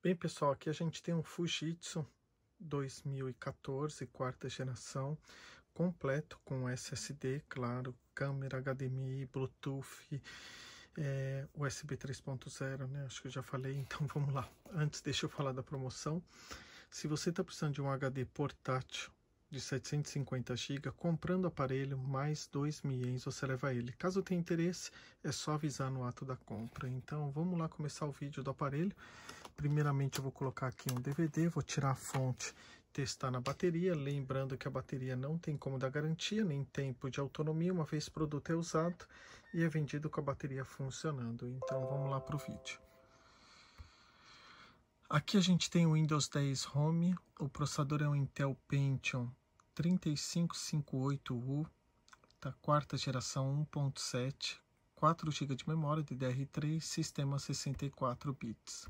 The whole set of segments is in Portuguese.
Bem, pessoal, aqui a gente tem um Fujitsu 2014, quarta geração, completo com SSD, claro, câmera HDMI, Bluetooth, é, USB 3.0, né? Acho que eu já falei, então vamos lá. Antes, deixa eu falar da promoção. Se você está precisando de um HD portátil de 750 GB, comprando o aparelho, mais 2 milhões você leva ele. Caso tenha interesse, é só avisar no ato da compra. Então vamos lá começar o vídeo do aparelho. Primeiramente eu vou colocar aqui um DVD, vou tirar a fonte, testar na bateria. Lembrando que a bateria não tem como dar garantia, nem tempo de autonomia, uma vez o produto é usado e é vendido com a bateria funcionando. Então vamos lá para o vídeo. Aqui a gente tem o Windows 10 Home, o processador é um Intel Pentium 3558U, da tá, quarta geração 1.7, 4 GB de memória DDR3, sistema 64 bits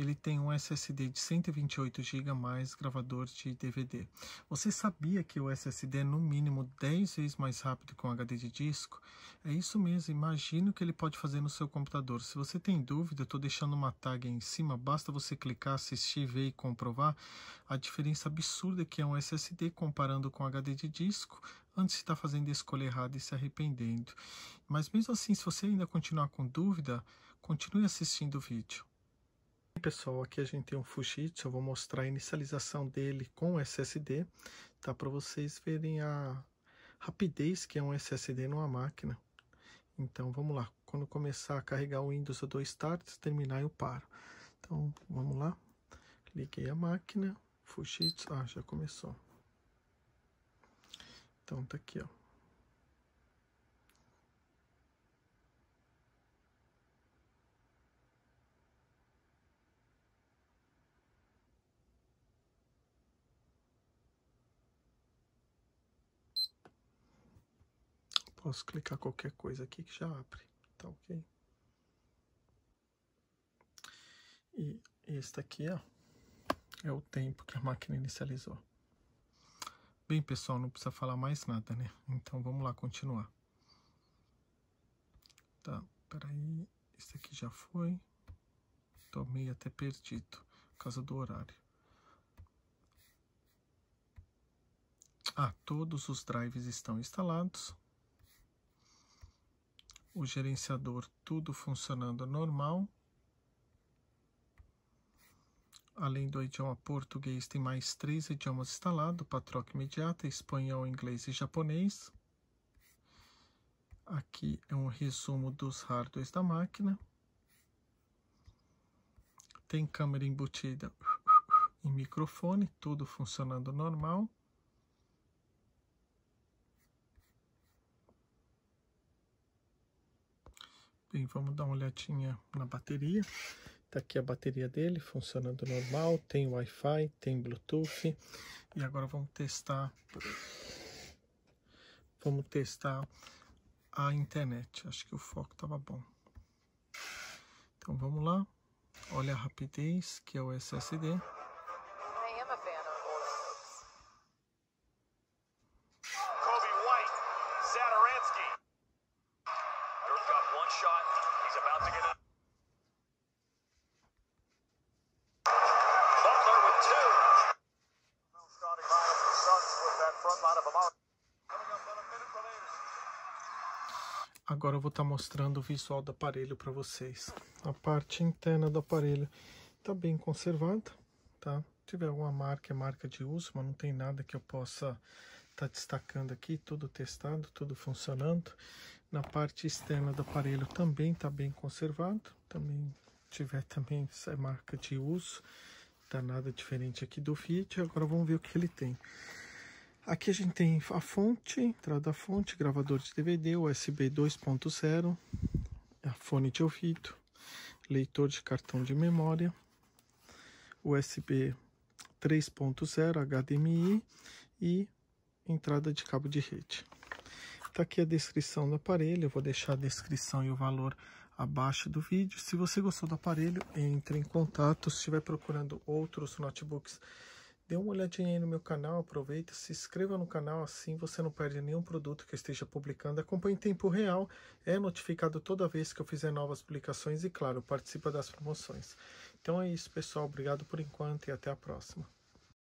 ele tem um SSD de 128 GB mais gravador de DVD. Você sabia que o SSD é no mínimo 10 vezes mais rápido que um HD de disco? É isso mesmo, imagina o que ele pode fazer no seu computador. Se você tem dúvida, eu estou deixando uma tag aí em cima, basta você clicar, assistir, ver e comprovar a diferença absurda é que é um SSD comparando com um HD de disco, antes de estar tá fazendo a escolha errada e se arrependendo. Mas mesmo assim, se você ainda continuar com dúvida, continue assistindo o vídeo pessoal, aqui a gente tem um Fujitsu, eu vou mostrar a inicialização dele com SSD, tá? Para vocês verem a rapidez que é um SSD numa máquina. Então, vamos lá. Quando começar a carregar o Windows, eu dou Start, terminar eu paro. Então, vamos lá. Liguei a máquina, Fujitsu, ah, já começou. Então, tá aqui, ó. Posso clicar qualquer coisa aqui que já abre, tá ok? E este aqui ó, é o tempo que a máquina inicializou. Bem, pessoal, não precisa falar mais nada, né? Então vamos lá continuar. Tá, peraí. este aqui já foi. Tomei até perdido por causa do horário. Ah, todos os drives estão instalados o gerenciador tudo funcionando normal. Além do idioma português, tem mais três idiomas instalados para imediata, espanhol, inglês e japonês. Aqui é um resumo dos hardwares da máquina. Tem câmera embutida e microfone, tudo funcionando normal. Bem, vamos dar uma olhadinha na bateria. Tá aqui a bateria dele, funcionando normal, tem Wi-Fi, tem Bluetooth. E agora vamos testar vamos testar a internet. Acho que o foco estava bom. Então vamos lá. Olha a rapidez que é o SSD. Kobe White, shot. He's about to get Butler with two. Starting Suns with that front line of Agora eu vou estar tá mostrando o visual do aparelho para vocês. A parte interna do aparelho está bem conservada, tá? Se tiver alguma marca, é marca de uso, mas não tem nada que eu possa estar tá destacando aqui. Tudo testado, tudo funcionando. Na parte externa do aparelho também está bem conservado, também tiver também essa marca de uso, tá nada diferente aqui do Fiat. Agora vamos ver o que ele tem. Aqui a gente tem a fonte, entrada fonte, gravador de DVD, USB 2.0, a fone de ouvido, leitor de cartão de memória, USB 3.0 HDMI e entrada de cabo de rede. Tá aqui a descrição do aparelho, eu vou deixar a descrição e o valor abaixo do vídeo. Se você gostou do aparelho, entre em contato. Se estiver procurando outros notebooks, dê uma olhadinha aí no meu canal, aproveita, se inscreva no canal, assim você não perde nenhum produto que eu esteja publicando. Acompanhe em tempo real, é notificado toda vez que eu fizer novas publicações e, claro, participa das promoções. Então é isso, pessoal. Obrigado por enquanto e até a próxima.